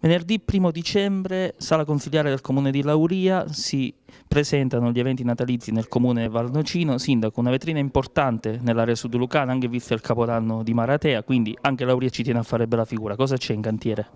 Venerdì 1 dicembre, sala consigliare del comune di Lauria, si presentano gli eventi natalizi nel comune Valnocino. Sindaco, una vetrina importante nell'area sud lucana, anche visto il capodanno di Maratea, quindi anche Lauria ci tiene a fare bella figura. Cosa c'è in cantiere?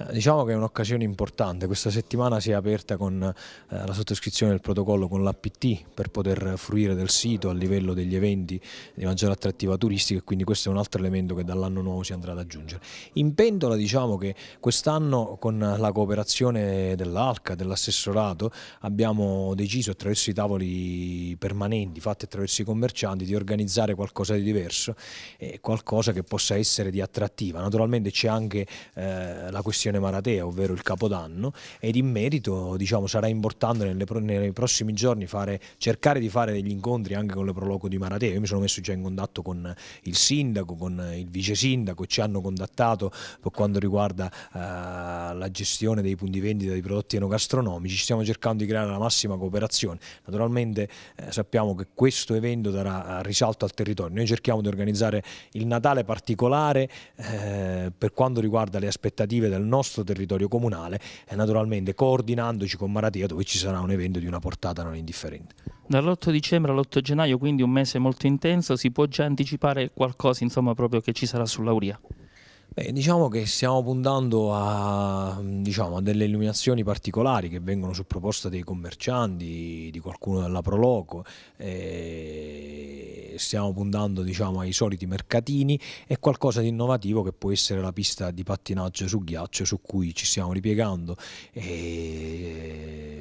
Eh, diciamo che è un'occasione importante, questa settimana si è aperta con eh, la sottoscrizione del protocollo con l'APT per poter fruire del sito a livello degli eventi di maggiore attrattiva turistica e quindi questo è un altro elemento che dall'anno nuovo si andrà ad aggiungere. In pentola diciamo che quest'anno con la cooperazione dell'ALCA, dell'assessorato, abbiamo deciso attraverso i tavoli permanenti fatti attraverso i commercianti di organizzare qualcosa di diverso, eh, qualcosa che possa essere di attrattiva. Naturalmente c'è anche eh, la questione passione maratea, ovvero il Capodanno, ed in merito diciamo, sarà importante nelle, nei prossimi giorni fare, cercare di fare degli incontri anche con le proloco di Maratea. Io mi sono messo già in contatto con il sindaco, con il vice sindaco, ci hanno contattato per quanto riguarda eh, la gestione dei punti vendita dei prodotti enogastronomici, stiamo cercando di creare la massima cooperazione. Naturalmente eh, sappiamo che questo evento darà eh, risalto al territorio, noi cerchiamo di organizzare il Natale particolare eh, per quanto riguarda le aspettative del nostro nostro territorio comunale e eh, naturalmente coordinandoci con Maratea dove ci sarà un evento di una portata non indifferente. Dall'8 dicembre all'8 gennaio, quindi un mese molto intenso, si può già anticipare qualcosa insomma, proprio che ci sarà sull'Auria? Beh, diciamo che stiamo puntando a, diciamo, a, delle illuminazioni particolari che vengono su proposta dei commercianti, di qualcuno della Proloco. E eh, stiamo puntando diciamo, ai soliti mercatini e qualcosa di innovativo che può essere la pista di pattinaggio su ghiaccio su cui ci stiamo ripiegando e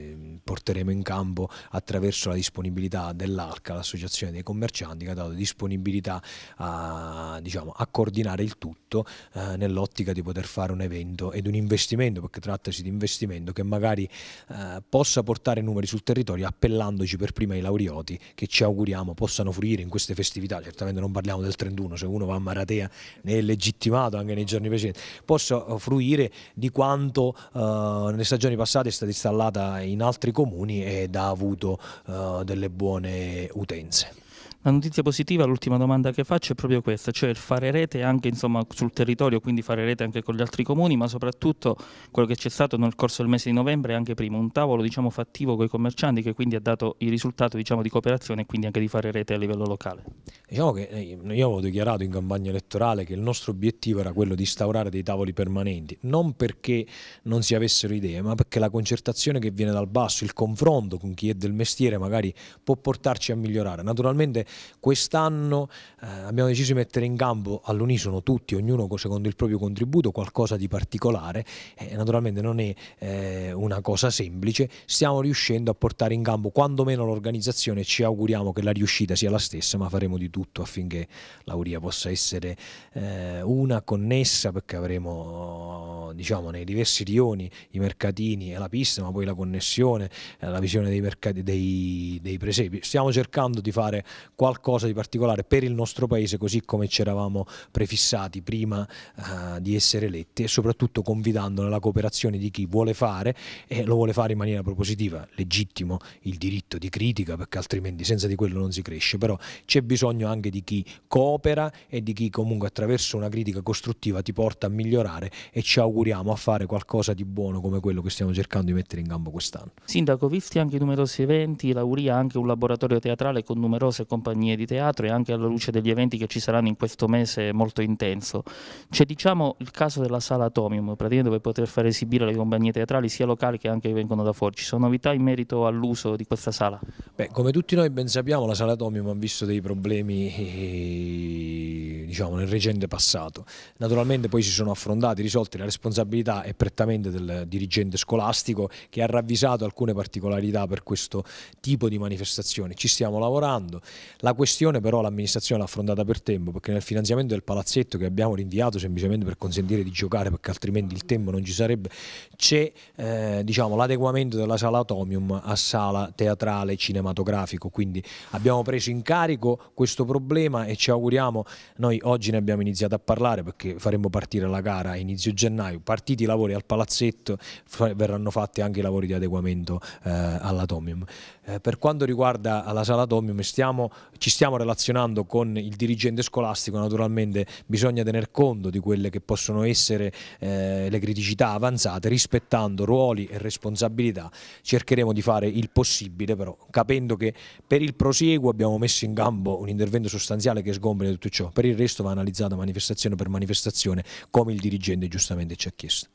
porteremo in campo attraverso la disponibilità dell'ARCA, l'associazione dei commercianti, che ha dato disponibilità a, diciamo, a coordinare il tutto eh, nell'ottica di poter fare un evento ed un investimento, perché trattasi di investimento che magari eh, possa portare numeri sul territorio appellandoci per prima ai laureati che ci auguriamo possano fruire in queste festività, certamente non parliamo del 31, se uno va a Maratea ne è legittimato anche nei giorni precedenti, possa eh, fruire di quanto eh, nelle stagioni passate è stata installata in altri comuni ed ha avuto eh, delle buone utenze. La notizia positiva, l'ultima domanda che faccio è proprio questa, cioè fare rete anche insomma, sul territorio, quindi fare rete anche con gli altri comuni, ma soprattutto quello che c'è stato nel corso del mese di novembre e anche prima, un tavolo diciamo, fattivo con i commercianti che quindi ha dato il risultato diciamo, di cooperazione e quindi anche di fare rete a livello locale. Diciamo che eh, io avevo dichiarato in campagna elettorale che il nostro obiettivo era quello di instaurare dei tavoli permanenti, non perché non si avessero idee, ma perché la concertazione che viene dal basso, il confronto con chi è del mestiere magari può portarci a migliorare. Naturalmente Quest'anno eh, abbiamo deciso di mettere in gambo all'unisono tutti, ognuno secondo il proprio contributo, qualcosa di particolare. Eh, naturalmente non è eh, una cosa semplice, stiamo riuscendo a portare in gambo quantomeno l'organizzazione, ci auguriamo che la riuscita sia la stessa, ma faremo di tutto affinché l'Auria possa essere eh, una connessa, perché avremo diciamo, nei diversi rioni i mercatini e la pista, ma poi la connessione, eh, la visione dei, mercati, dei, dei presepi. Stiamo cercando di fare qualcosa di particolare per il nostro paese così come ci eravamo prefissati prima uh, di essere eletti e soprattutto confidando nella cooperazione di chi vuole fare e lo vuole fare in maniera propositiva, legittimo il diritto di critica perché altrimenti senza di quello non si cresce, però c'è bisogno anche di chi coopera e di chi comunque attraverso una critica costruttiva ti porta a migliorare e ci auguriamo a fare qualcosa di buono come quello che stiamo cercando di mettere in campo quest'anno. Sindaco, visti anche numerosi eventi, Lauria ha anche un laboratorio teatrale con numerose competenze compagnie di teatro e anche alla luce degli eventi che ci saranno in questo mese molto intenso. C'è diciamo il caso della sala Atomium, praticamente dove poter far esibire le compagnie teatrali sia locali che anche che vengono da fuori. Ci sono novità in merito all'uso di questa sala? Beh, come tutti noi ben sappiamo la sala Atomium ha visto dei problemi eh, diciamo, nel recente passato. Naturalmente poi si sono affrontati, risolti, la responsabilità è prettamente del dirigente scolastico che ha ravvisato alcune particolarità per questo tipo di manifestazione. Ci stiamo lavorando, la questione però l'amministrazione l'ha affrontata per tempo perché nel finanziamento del palazzetto che abbiamo rinviato semplicemente per consentire di giocare perché altrimenti il tempo non ci sarebbe, c'è eh, diciamo, l'adeguamento della sala Atomium a sala teatrale cinematografico, quindi abbiamo preso in carico questo problema e ci auguriamo, noi oggi ne abbiamo iniziato a parlare perché faremo partire la gara a inizio gennaio, partiti i lavori al palazzetto, verranno fatti anche i lavori di adeguamento eh, all'Atomium. Eh, per quanto riguarda la sala Atomium stiamo ci stiamo relazionando con il dirigente scolastico, naturalmente bisogna tener conto di quelle che possono essere eh, le criticità avanzate, rispettando ruoli e responsabilità, cercheremo di fare il possibile però, capendo che per il prosieguo abbiamo messo in gambo un intervento sostanziale che sgombra tutto ciò, per il resto va analizzata manifestazione per manifestazione come il dirigente giustamente ci ha chiesto.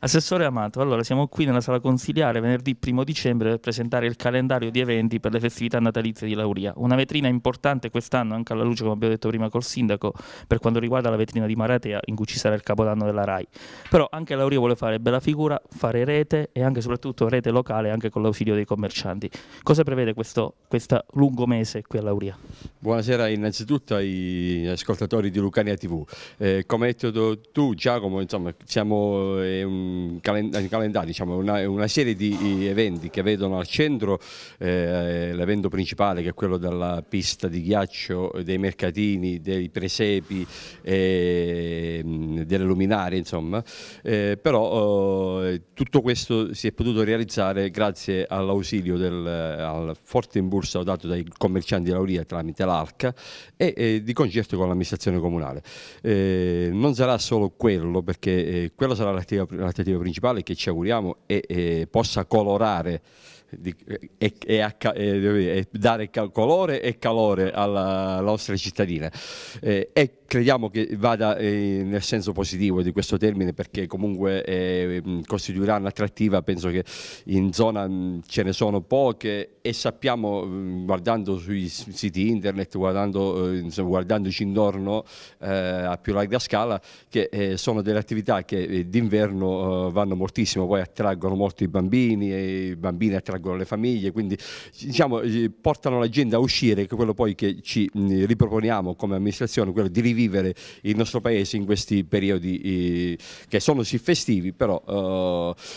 Assessore Amato, allora siamo qui nella sala consiliare venerdì 1 dicembre per presentare il calendario di eventi per le festività natalizie di Lauria. Una vetrina importante quest'anno, anche alla luce, come abbiamo detto prima col sindaco, per quanto riguarda la vetrina di Maratea, in cui ci sarà il capodanno della RAI. Però anche Lauria vuole fare bella figura, fare rete e anche soprattutto rete locale, anche con l'ausilio dei commercianti. Cosa prevede questo lungo mese qui a Lauria? Buonasera innanzitutto ai ascoltatori di Lucania TV. Eh, come hai detto tu Giacomo, insomma, siamo... Eh, un ehm, eh, calendario, diciamo, una, una, serie di eventi che vedono al centro eh, l'evento principale che è quello della pista di ghiaccio, dei mercatini, dei presepi, eh, delle luminarie, insomma, eh, però eh, tutto questo si è potuto realizzare grazie all'ausilio del al forte impulso dato dai commercianti di Lauria tramite l'ARCA e di concerto con l'amministrazione comunale. Eh, non sarà solo quello perché eh, quella sarà l'attività l'aspettativa principale che ci auguriamo è, è possa colorare di, e, e, e, dare colore e calore alla nostra cittadina. Eh, è crediamo che vada eh, nel senso positivo di questo termine perché comunque eh, mm, costituirà un'attrattiva, penso che in zona mh, mm, ce ne sono poche e sappiamo mh, mm, guardando sui siti internet, guardando, eh, insomma, guardandoci intorno eh, a più larga scala che eh, sono delle attività che eh, d'inverno vanno moltissimo, poi attraggono molto i bambini e i bambini attraggono le famiglie, quindi diciamo, portano la gente a uscire, che quello poi che ci mh, riproponiamo come amministrazione, quello di rivedere vivere il nostro paese in questi periodi eh, che sono sì festivi, però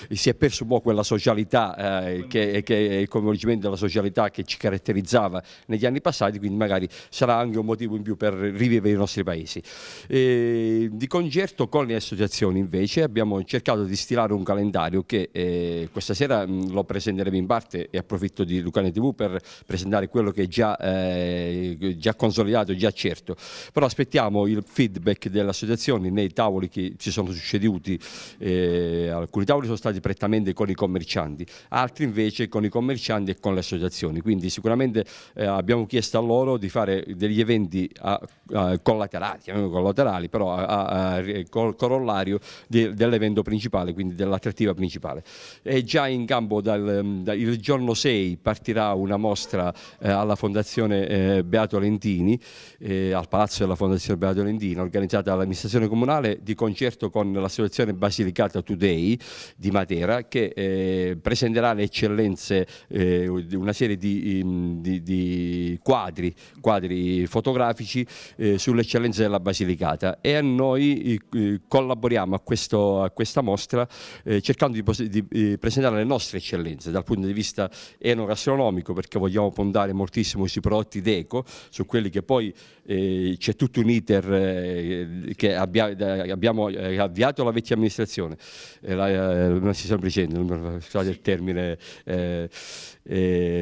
eh, si è perso un po' quella socialità eh, che, che, il coinvolgimento della socialità che ci caratterizzava negli anni passati, quindi magari sarà anche un motivo in più per rivivere i nostri paesi. E di concerto con le associazioni invece abbiamo cercato di stilare un calendario che eh, questa sera mh, mm, lo presenteremo in parte e approfitto di Lucane TV per presentare quello che è già, eh, già consolidato, già certo, però aspettiamo abbiamo il feedback delle associazioni nei tavoli che ci sono succeduti, eh, alcuni tavoli sono stati prettamente con i commercianti, altri invece con i commercianti e con le associazioni, quindi sicuramente eh, abbiamo chiesto a loro di fare degli eventi a, a collaterali, collaterali, però a, col corollario de, dell'evento principale, quindi dell'attrattiva principale. È già in campo dal, dal, il giorno 6 partirà una mostra eh, alla Fondazione eh, Beato Lentini, eh, al Palazzo della Fondazione Berardo Lendino, organizzata dall'amministrazione comunale di concerto con l'associazione Basilicata Today di Matera, che eh, presenterà le eccellenze, eh, una serie di, di, di quadri, quadri, fotografici eh, sulle eccellenze della Basilicata. E a noi eh, collaboriamo a, questo, a, questa mostra eh, cercando di, di eh, presentare le nostre eccellenze dal punto di vista enogastronomico, perché vogliamo puntare moltissimo sui prodotti d'eco, su quelli che poi c'è tutto unito iter eh, che abbia, eh, abbiamo eh, avviato la vecchia amministrazione, eh, la, non si sta dicendo, non scusate il termine,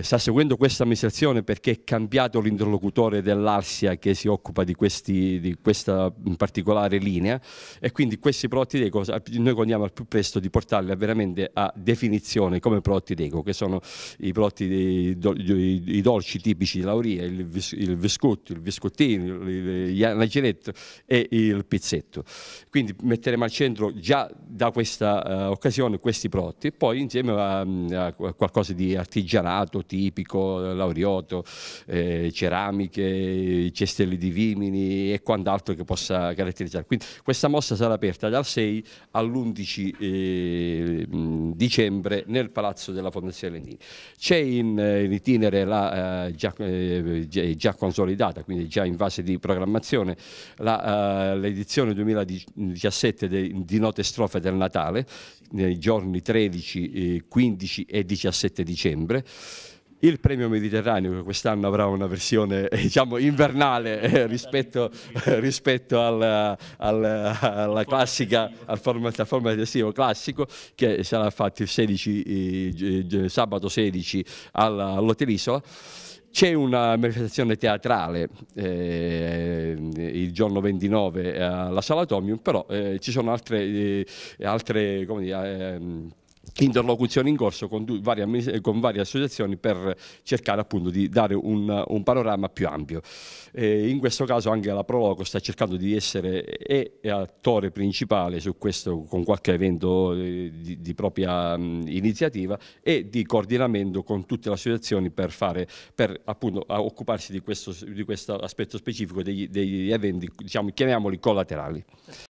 sta seguendo questa amministrazione perché è cambiato l'interlocutore dell'Arsia che si occupa di, questi, di questa particolare linea e quindi questi prodotti d'eco noi condiamo al più presto di portarli veramente a definizione come prodotti d'eco che sono i prodotti dei, do, i, i dolci tipici di Lauria, il, vis, il biscotto, il biscottino, gli, uncinetto e il pizzetto. Quindi metteremo al centro già da questa uh, occasione questi prodotti, poi insieme a, mm, a qualcosa di artigianato, tipico, laurioto, eh, ceramiche, cestelli di vimini e quant'altro che possa caratterizzare. Quindi questa mossa sarà aperta dal 6 all'11 eh, mm, dicembre nel Palazzo della Fondazione Lendini. C'è in, in, itinere la, eh, eh, già, già, consolidata, quindi già in fase di programmazione, eh, l'edizione 2017 de, di Note Strofe del Natale, nei giorni 13, 15 eh, e 17 dicembre. Il premio Mediterraneo che quest'anno avrà una versione eh, diciamo, invernale eh, rispetto, rispetto al, al, alla classica, al format, al format estivo classico che sarà fatto il 16, eh, sabato 16 all'Hotel Isola c'è una manifestazione teatrale eh, il giorno 29 eh, alla Salatomium, però eh, ci sono altre, eh, altre come dire, ehm, interlocuzioni in corso con, varie, eh, con varie associazioni per cercare appunto di dare un, un panorama più ampio. Eh, in questo caso anche la Proloco sta cercando di essere e, attore principale su questo con qualche evento eh, di, di, propria mh, iniziativa e di coordinamento con tutte le associazioni per, fare, per appunto occuparsi di questo, di questo aspetto specifico degli, degli eventi, diciamo, chiamiamoli collaterali.